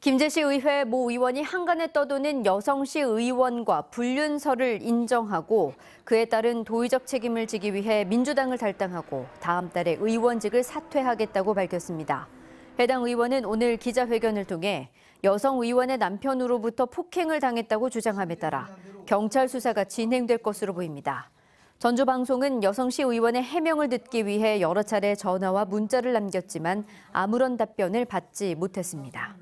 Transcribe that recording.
김재시 의회 모 의원이 한간에 떠도는 여성시 의원과 불륜설을 인정하고 그에 따른 도의적 책임을 지기 위해 민주당을 탈당하고 다음 달에 의원직을 사퇴하겠다고 밝혔습니다. 해당 의원은 오늘 기자회견을 통해 여성 의원의 남편으로부터 폭행을 당했다고 주장함에 따라 경찰 수사가 진행될 것으로 보입니다. 전주방송은 여성시 의원의 해명을 듣기 위해 여러 차례 전화와 문자를 남겼지만 아무런 답변을 받지 못했습니다.